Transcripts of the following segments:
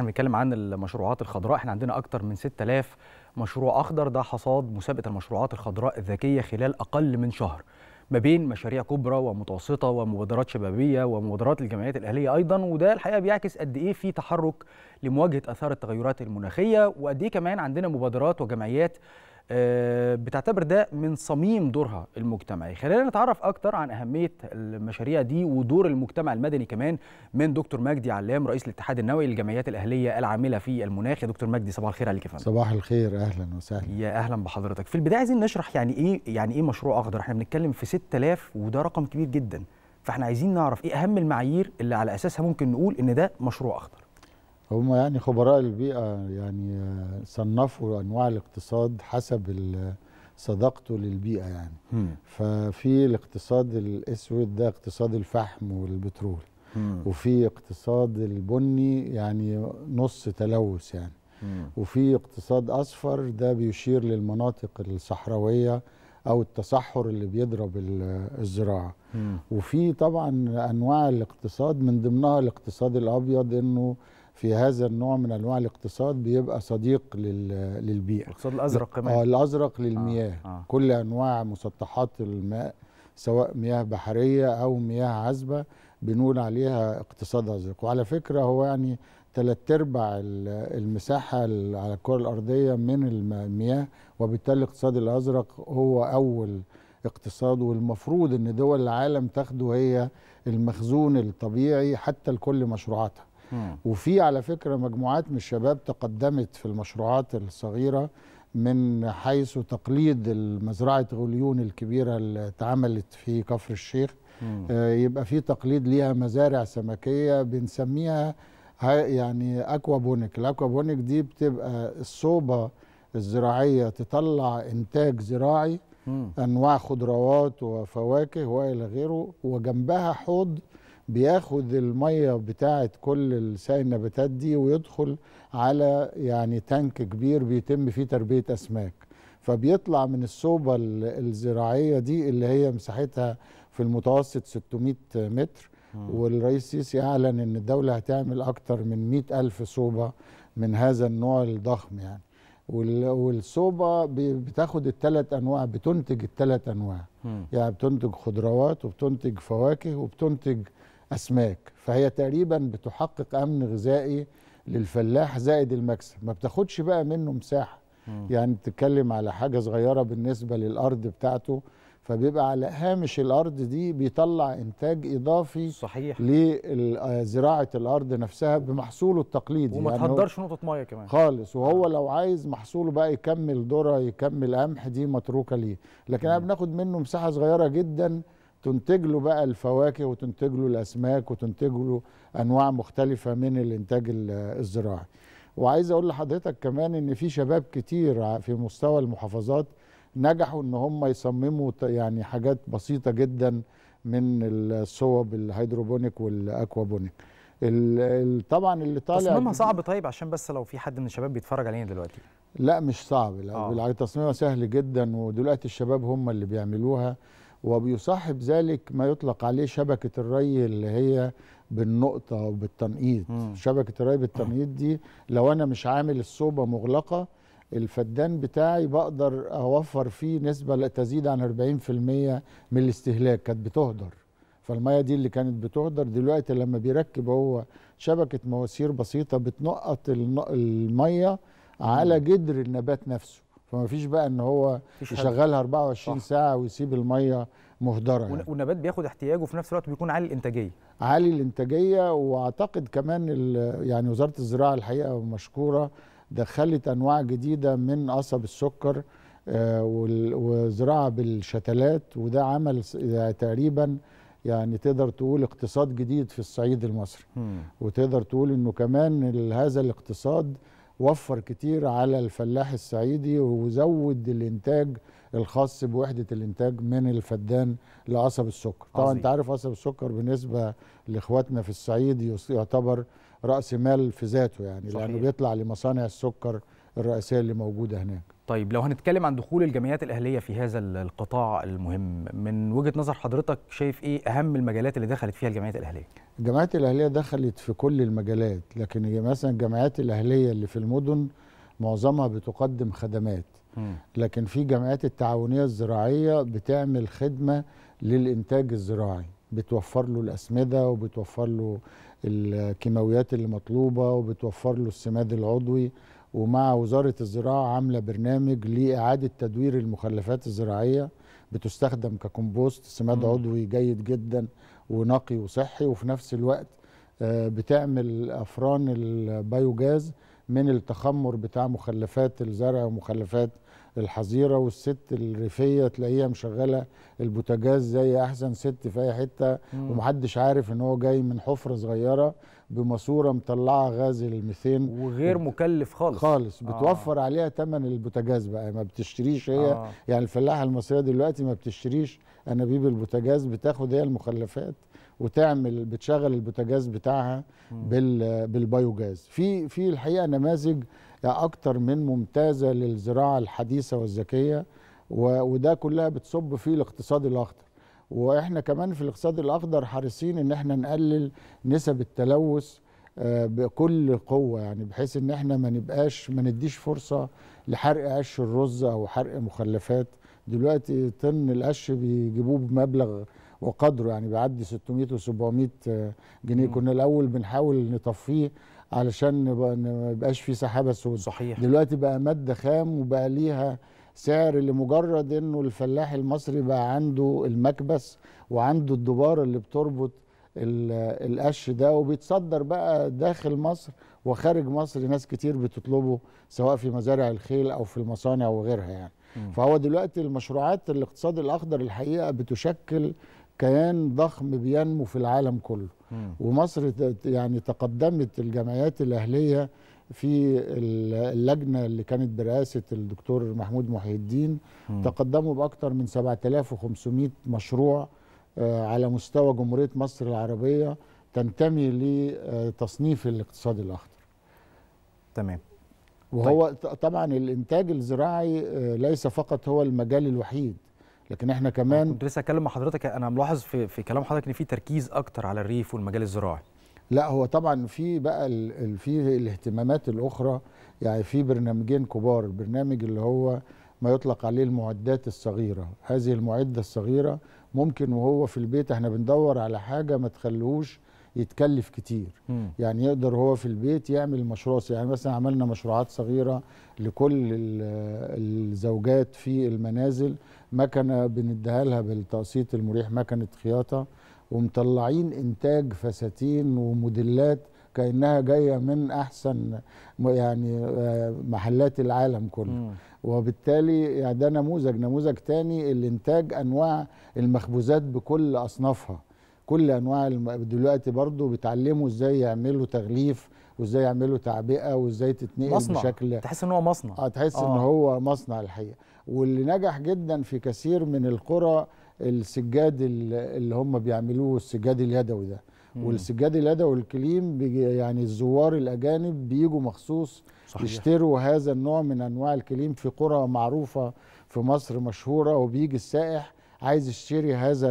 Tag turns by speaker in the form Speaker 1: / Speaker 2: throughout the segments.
Speaker 1: احنا بنتكلم عن المشروعات الخضراء احنا عندنا اكتر من 6000 مشروع اخضر ده حصاد مسابقه المشروعات الخضراء الذكيه خلال اقل من شهر ما بين مشاريع كبرى ومتوسطه ومبادرات شبابيه ومبادرات الجمعيات الاهليه ايضا وده الحقيقه بيعكس قد ايه في تحرك لمواجهه اثار التغيرات المناخيه وقد ايه كمان عندنا مبادرات وجمعيات آه، بتعتبر ده من صميم دورها المجتمعي خلينا نتعرف اكتر عن اهميه المشاريع دي ودور المجتمع المدني كمان من دكتور مجدي علام رئيس الاتحاد النووي للجمعيات الاهليه العامله في المناخ يا دكتور مجدي صباح الخير عليك يا فندم صباح الخير اهلا وسهلا يا اهلا بحضرتك في البدايه عايزين نشرح يعني ايه يعني ايه مشروع اخضر احنا بنتكلم في 6000 وده رقم كبير جدا فاحنا عايزين نعرف ايه اهم المعايير اللي على اساسها ممكن نقول ان ده مشروع اخضر هم
Speaker 2: يعني خبراء البيئة يعني آه، صنفوا أنواع الاقتصاد حسب صداقته للبيئة يعني م. ففي الاقتصاد الأسود ده اقتصاد الفحم والبترول م. وفي اقتصاد البني يعني نص تلوث يعني م. وفي اقتصاد أصفر ده بيشير للمناطق الصحراوية أو التصحر اللي بيضرب الزراعة وفي طبعا أنواع الاقتصاد من ضمنها الاقتصاد الأبيض إنه في هذا النوع من انواع الاقتصاد بيبقى صديق للبيئه الاقتصاد الازرق كمان اه الازرق للمياه آه. آه. كل انواع مسطحات الماء سواء مياه بحريه او مياه عذبه بنقول عليها اقتصاد ازرق وعلى فكره هو يعني ثلاث ارباع المساحه على الكره الارضيه من المياه وبالتالي الاقتصاد الازرق هو اول اقتصاد والمفروض ان دول العالم تاخده هي المخزون الطبيعي حتى لكل مشروعاتها وفي على فكره مجموعات من الشباب تقدمت في المشروعات الصغيره من حيث تقليد مزرعه غليون الكبيره اللي اتعملت في كفر الشيخ آه يبقى في تقليد ليها مزارع سمكيه بنسميها يعني اكوابونيك الاكوابونيك دي بتبقى الصوبه الزراعيه تطلع انتاج زراعي انواع خضروات وفواكه والى غيره وجنبها حوض بياخد الميه بتاعه كل ساقي النباتات دي ويدخل على يعني تانك كبير بيتم فيه تربيه اسماك فبيطلع من الصوبه الزراعيه دي اللي هي مساحتها في المتوسط 600 متر والرئيس السيسي اعلن ان الدوله هتعمل اكتر من 100 الف صوبه من هذا النوع الضخم يعني والصوبه بتاخد الثلاث انواع بتنتج الثلاث انواع م. يعني بتنتج خضروات وبتنتج فواكه وبتنتج أسماك فهي تقريبا بتحقق أمن غذائي للفلاح زائد المكسب ما بتاخدش بقى منه مساحة مم. يعني بتتكلم على حاجة صغيرة بالنسبة للأرض بتاعته فبيبقى على هامش الارض دي بيطلع انتاج اضافي صحيح لزراعه الارض نفسها بمحصوله التقليدي وما يعني تهدرش
Speaker 1: نقطه ميه كمان
Speaker 2: خالص وهو لو عايز محصوله بقى يكمل ذره يكمل قمح دي متروكه ليه لكن احنا بناخد منه مساحه صغيره جدا تنتج له بقى الفواكه وتنتج له الاسماك وتنتج له انواع مختلفه من الانتاج الزراعي وعايز اقول لحضرتك كمان ان في شباب كتير في مستوى المحافظات نجحوا ان هم يصمموا يعني حاجات بسيطه جدا من الصوب الهيدروبونيك والاكوابونيك طبعا اللي طالع تصميمها صعب
Speaker 1: طيب عشان بس لو في حد من الشباب بيتفرج علينا دلوقتي
Speaker 2: لا مش صعب لا آه. تصميمها سهل جدا ودلوقتي الشباب هم اللي بيعملوها وبيصاحب ذلك ما يطلق عليه شبكة الري اللي هي بالنقطة وبالتنقيط مم. شبكة الري بالتنقيط دي لو أنا مش عامل الصوبة مغلقة الفدان بتاعي بقدر أوفر فيه نسبة لا تزيد عن 40% من الاستهلاك كانت بتهدر فالمية دي اللي كانت بتهدر دلوقتي لما بيركب هو شبكة مواسير بسيطة بتنقط المية على جدر النبات نفسه فما فيش بقى ان هو يشغلها 24 صح. ساعه ويسيب الميه مهدره يعني.
Speaker 1: والنبات بياخد احتياجه في نفس الوقت بيكون عالي الانتاجيه
Speaker 2: عالي الانتاجيه واعتقد كمان يعني وزاره الزراعه الحقيقه مشكوره دخلت انواع جديده من قصب السكر آه، وزراعه بالشتلات وده عمل تقريبا يعني تقدر تقول اقتصاد جديد في الصعيد المصري وتقدر تقول انه كمان هذا الاقتصاد وفر كتير على الفلاح الصعيدي وزود الانتاج الخاص بوحده الانتاج من الفدان لقصب السكر طبعا انت عارف قصب السكر بالنسبه لاخواتنا في الصعيد يعتبر راس مال في ذاته يعني صحيح. لانه بيطلع لمصانع السكر الرئاسيه اللي موجوده هناك
Speaker 1: طيب لو هنتكلم عن دخول الجمعيات الاهليه في هذا القطاع المهم من وجهه نظر حضرتك شايف ايه اهم المجالات اللي دخلت فيها الجمعيات الاهليه
Speaker 2: الجمعيات الاهليه دخلت في كل المجالات لكن مثلا الجمعيات الاهليه اللي في المدن معظمها بتقدم خدمات لكن في جمعيات التعاونيه الزراعيه بتعمل خدمه للانتاج الزراعي بتوفر له الاسمده وبتوفر له الكيماويات اللي مطلوبه وبتوفر له السماد العضوي ومع وزارة الزراعة عاملة برنامج لإعادة تدوير المخلفات الزراعية بتستخدم ككمبوست سماد عضوي جيد جدا ونقي وصحي وفي نفس الوقت آه، بتعمل أفران البيوجاز من التخمر بتاع مخلفات الزرع ومخلفات الحظيرة والست الريفية تلاقيها مشغلة البوتاجاز زي أحسن ست في أي حتة ومحدش عارف إن هو جاي من حفرة صغيرة بماسوره مطلعه غاز الميثين
Speaker 1: وغير مكلف خالص خالص آه. بتوفر
Speaker 2: آه. عليها ثمن البوتاجاز بقى ما بتشتريش هي آه. يعني الفلاحه المصريه دلوقتي ما بتشتريش انابيب البوتاجاز بتاخد هي المخلفات وتعمل بتشغل البوتاجاز بتاعها بال بالبيوجاز في في الحقيقه نماذج اكتر من ممتازه للزراعه الحديثه والذكيه وده كلها بتصب في الاقتصاد الاخضر واحنا كمان في الاقتصاد الاخضر حريصين ان احنا نقلل نسب التلوث آه، بكل قوه يعني بحيث ان احنا ما نبقاش ما نديش فرصه لحرق قش الرز او حرق مخلفات دلوقتي طن القش بيجيبوه بمبلغ وقدره يعني بيعدي 600 و700 آه، جنيه كنا الاول بنحاول نطفيه علشان ما يبقاش فيه سحابه سود صحيح دلوقتي بقى ماده خام وبقى ليها سعر لمجرد انه الفلاح المصري بقى عنده المكبس وعنده الدبار اللي بتربط القش ده وبيتصدر بقى داخل مصر وخارج مصر ناس كتير بتطلبه سواء في مزارع الخيل او في المصانع وغيرها يعني م. فهو دلوقتي المشروعات الاقتصاد الاخضر الحقيقه بتشكل كيان ضخم بينمو في العالم كله م. ومصر يعني تقدمت الجمعيات الاهليه في اللجنه اللي كانت برئاسه الدكتور محمود محي الدين تقدموا باكثر من 7500 مشروع آه، على مستوى جمهوريه مصر العربيه تنتمي لتصنيف الاقتصاد الاخضر. تمام. وهو طيب. طبعا الانتاج الزراعي آه، ليس فقط هو
Speaker 1: المجال الوحيد لكن احنا كمان كنت لسه اتكلم مع حضرتك انا ملاحظ في, في كلام حضرتك ان في تركيز اكتر على الريف والمجال الزراعي.
Speaker 2: لا هو طبعا في بقى في الاهتمامات الاخرى يعني في برنامجين كبار البرنامج اللي هو ما يطلق عليه المعدات الصغيره هذه المعده الصغيره ممكن وهو في البيت احنا بندور على حاجه ما تخليهوش يتكلف كتير م. يعني يقدر هو في البيت يعمل مشروع يعني مثلا عملنا مشروعات صغيره لكل الزوجات في المنازل مكنه بنديها لها بالتقسيط المريح مكنه خياطه ومطلعين انتاج فساتين وموديلات كانها جايه من احسن يعني آه، محلات العالم كله مم. وبالتالي يعني ده نموذج نموذج تاني الانتاج انواع المخبوزات بكل اصنافها كل انواع الم... دلوقتي برضو بيتعلموا ازاي يعملوا تغليف وازاي يعملوا تعبئه وازاي تتنقل مصنع. بشكل تحس ان هو مصنع اه تحس آه. ان هو مصنع الحقيقه واللي نجح جدا في كثير من القرى السجاد اللي هم بيعملوه السجاد اليدوي ده والسجاد اليدوي الكليم يعني الزوار الاجانب بيجوا مخصوص صحيح. يشتروا هذا النوع من انواع الكليم في قرى معروفه في مصر مشهوره وبيجي السائح عايز يشتري هذا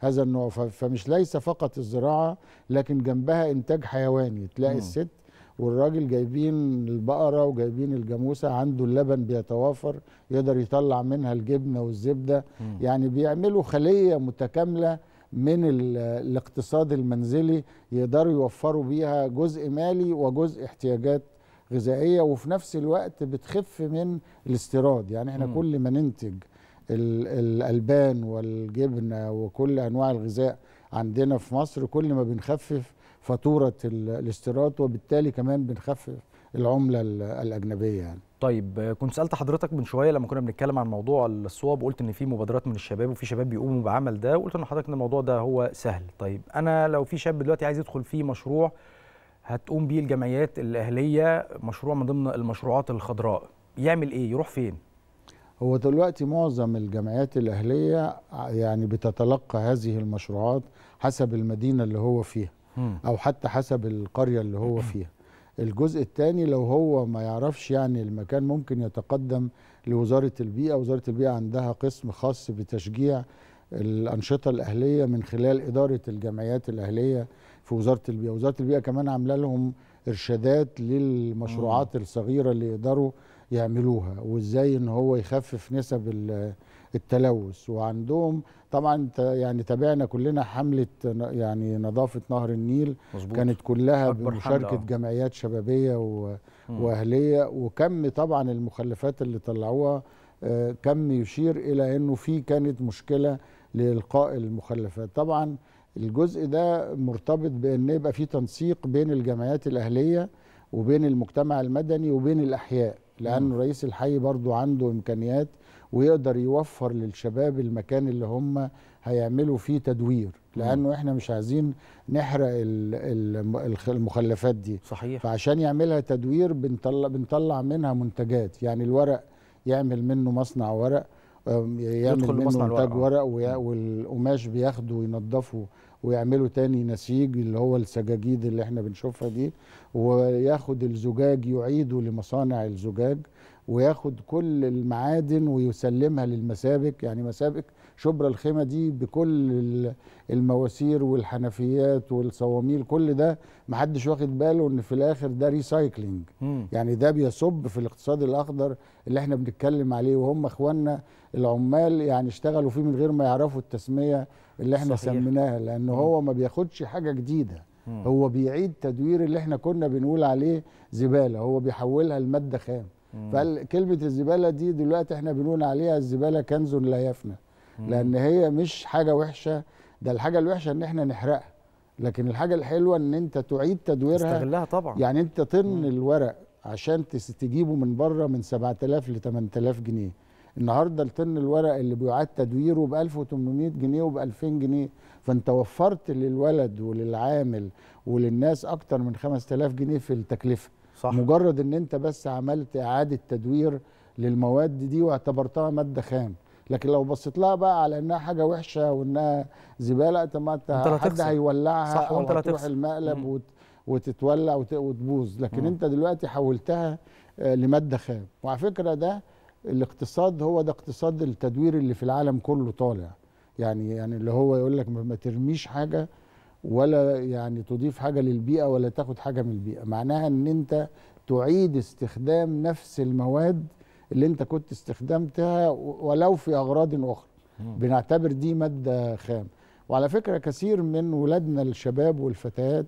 Speaker 2: هذا النوع فمش ليس فقط الزراعه لكن جنبها انتاج حيواني تلاقي مم. الست والراجل جايبين البقره وجايبين الجاموسه عنده اللبن بيتوافر يقدر يطلع منها الجبنه والزبده مم. يعني بيعملوا خليه متكامله من الاقتصاد المنزلي يقدروا يوفروا بيها جزء مالي وجزء احتياجات غذائيه وفي نفس الوقت بتخف من الاستيراد يعني احنا مم. كل ما ننتج الألبان والجبنة وكل أنواع الغذاء عندنا في مصر كل ما بنخفف فاتورة الاستيراد وبالتالي كمان بنخفف
Speaker 1: العملة الأجنبية يعني. طيب كنت سألت حضرتك من شوية لما كنا بنتكلم عن موضوع الصواب وقلت إن في مبادرات من الشباب وفي شباب بيقوموا بعمل ده وقلت لحضرتك إن الموضوع ده هو سهل طيب أنا لو في شاب دلوقتي عايز يدخل في مشروع هتقوم بيه الجمعيات الأهلية مشروع من ضمن المشروعات الخضراء يعمل إيه يروح فين؟ هو دلوقتي
Speaker 2: معظم الجمعيات الأهلية يعني بتتلقى هذه المشروعات حسب المدينة اللي هو فيها أو حتى حسب القرية اللي هو فيها الجزء الثاني لو هو ما يعرفش يعني المكان ممكن يتقدم لوزارة البيئة وزارة البيئة عندها قسم خاص بتشجيع الأنشطة الأهلية من خلال إدارة الجمعيات الأهلية في وزارة البيئة وزارة البيئة كمان عاملة لهم إرشادات للمشروعات الصغيرة اللي يقدروا يعملوها وازاي ان هو يخفف نسب التلوث وعندهم طبعا يعني تابعنا كلنا حمله يعني نظافه نهر النيل مزبوط. كانت كلها بمشاركه آه. جمعيات شبابيه و... واهليه وكم طبعا المخلفات اللي طلعوها آه، كم يشير الى انه في كانت مشكله لالقاء المخلفات طبعا الجزء ده مرتبط بان يبقى في تنسيق بين الجمعيات الاهليه وبين المجتمع المدني وبين الاحياء لأن رئيس الحي برضو عنده إمكانيات ويقدر يوفر للشباب المكان اللي هم هيعملوا فيه تدوير لانه احنا مش عايزين نحرق المخلفات دي صحيح فعشان يعملها تدوير بنطلع بنطلع منها منتجات يعني الورق يعمل منه مصنع ورق يعمل منه منتج ورق, ورق والقماش بياخده وينضفه ويعملوا تاني نسيج اللي هو السجاجيد اللي احنا بنشوفها دي وياخد الزجاج يعيده لمصانع الزجاج وياخد كل المعادن ويسلمها للمسابك يعني مسابك شبرا الخيمة دي بكل المواسير والحنفيات والصواميل كل ده محدش واخد باله ان في الاخر ده ريسايكلينج يعني ده بيصب في الاقتصاد الاخضر اللي احنا بنتكلم عليه وهم اخواننا العمال يعني اشتغلوا فيه من غير ما يعرفوا التسمية اللي احنا صحيح. سميناها لان مم. هو ما بياخدش حاجه جديده مم. هو بيعيد تدوير اللي احنا كنا بنقول عليه زباله هو بيحولها لماده خام فكلمه الزباله دي دلوقتي احنا بنقول عليها الزباله كنز لا يفنى لان هي مش حاجه وحشه ده الحاجه الوحشه ان احنا نحرقها لكن الحاجه الحلوه ان انت تعيد تدويرها تستغلها طبعا يعني انت طن الورق عشان تجيبه من بره من 7000 ل 8000 جنيه النهارده الطن الورق اللي بيعاد تدويره ب 1800 جنيه وب 2000 جنيه فانت وفرت للولد وللعامل وللناس اكتر من 5000 جنيه في التكلفه صح. مجرد ان انت بس عملت اعاده تدوير للمواد دي واعتبرتها ماده خام لكن لو بصيت لها بقى على انها حاجه وحشه وانها زباله طب ما انت حد هيولعها صح وانت هتروح المقلب وت... وتتولع وت... وتبوظ لكن مم. انت دلوقتي حولتها آه، لماده خام وعلى فكره ده الاقتصاد هو ده اقتصاد التدوير اللي في العالم كله طالع يعني يعني اللي هو يقول لك ما ترميش حاجه ولا يعني تضيف حاجه للبيئه ولا تاخد حاجه من البيئه معناها ان انت تعيد استخدام نفس المواد اللي انت كنت استخدمتها ولو في اغراض اخرى بنعتبر دي ماده خام وعلى فكره كثير من ولادنا الشباب والفتيات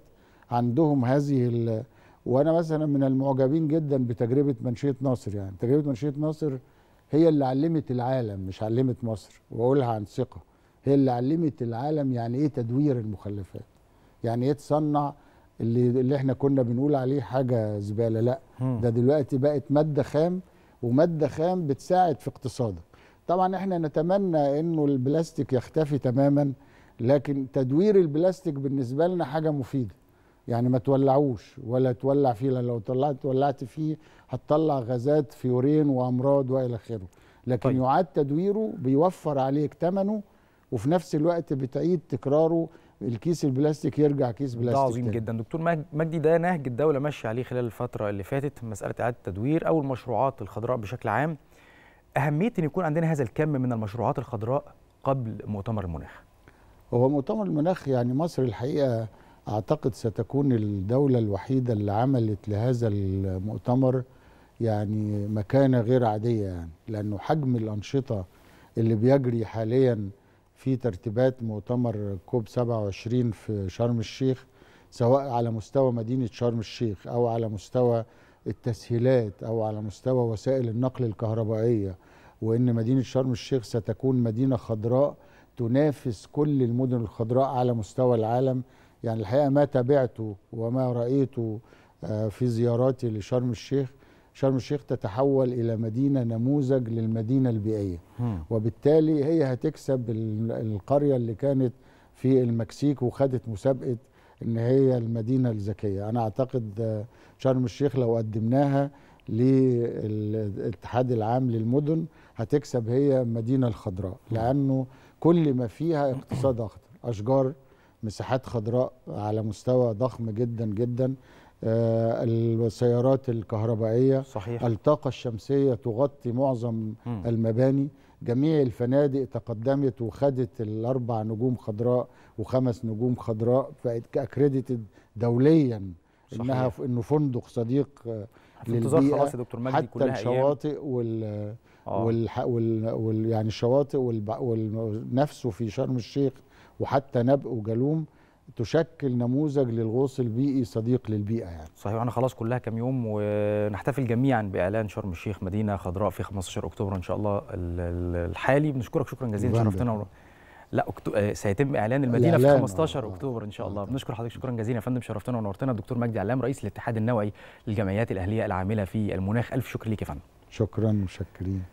Speaker 2: عندهم هذه وانا مثلا من المعجبين جدا بتجربه منشئه ناصر يعني تجربه منشئه ناصر هي اللي علمت العالم مش علمت مصر واقولها عن ثقه هي اللي علمت العالم يعني ايه تدوير المخلفات يعني ايه تصنع اللي اللي احنا كنا بنقول عليه حاجه زباله لا ده دلوقتي بقت ماده خام وماده خام بتساعد في اقتصادك طبعا احنا نتمنى انه البلاستيك يختفي تماما لكن تدوير البلاستيك بالنسبه لنا حاجه مفيده يعني ما تولعوش ولا تولع فيه لان لو طلعت ولعت فيه هتطلع غازات فيورين وامراض والى اخره لكن طيب. يعاد تدويره بيوفر عليك ثمنه وفي نفس الوقت بتعيد تكراره الكيس البلاستيك يرجع كيس بلاستيك ده عظيم تاني.
Speaker 1: جدا دكتور مجدي ده نهج الدوله ماشيه عليه خلال الفتره اللي فاتت مساله اعاده التدوير او المشروعات الخضراء بشكل عام اهميه ان يكون عندنا هذا الكم من المشروعات الخضراء قبل مؤتمر المناخ
Speaker 2: هو مؤتمر المناخ يعني مصر الحقيقه أعتقد ستكون الدولة الوحيدة اللي عملت لهذا المؤتمر يعني مكانة غير عادية يعني لأنه حجم الأنشطة اللي بيجري حاليا في ترتيبات مؤتمر كوب 27 في شرم الشيخ سواء على مستوى مدينة شرم الشيخ أو على مستوى التسهيلات أو على مستوى وسائل النقل الكهربائية وإن مدينة شرم الشيخ ستكون مدينة خضراء تنافس كل المدن الخضراء على مستوى العالم يعني الحقيقه ما تابعته وما رايته آه، في زياراتي لشرم الشيخ شرم الشيخ تتحول الى مدينه نموذج للمدينه البيئيه وبالتالي هي هتكسب القريه اللي كانت في المكسيك وخدت مسابقه ان هي المدينه الذكيه انا اعتقد آه، شرم الشيخ لو قدمناها للاتحاد العام للمدن هتكسب هي المدينه الخضراء لانه كل ما فيها اقتصاد اخضر اشجار مساحات خضراء على مستوى ضخم جدا جدا آه، السيارات الكهربائية صحيح. الطاقة الشمسية تغطي معظم م. المباني جميع الفنادق تقدمت وخدت الأربع نجوم خضراء وخمس نجوم خضراء فأكريدت دوليا صحيح. إنها إنه فندق صديق آه، للبيئة في انتظار خلاص يا دكتور مجدي حتى الشواطئ وال آه. والح... وال... وال... يعني الشواطئ والب... وال... في شرم الشيخ وحتى نبق وجالوم تشكل نموذج للغوص البيئي صديق للبيئه يعني.
Speaker 1: صحيح انا خلاص كلها كام يوم ونحتفل جميعا باعلان شرم الشيخ مدينه خضراء في 15 اكتوبر ان شاء الله الحالي بنشكرك شكرا جزيلا شرفتنا و... لا أكتو... سيتم اعلان المدينه في 15 آه، آه، اكتوبر ان شاء الله بنشكر حضرتك شكرا جزيلا يا فندم شرفتنا ونورتنا الدكتور مجدي علام رئيس الاتحاد النوعي للجمعيات الاهليه العامله في المناخ الف شكر ليك يا فندم
Speaker 2: Shokram Shakri.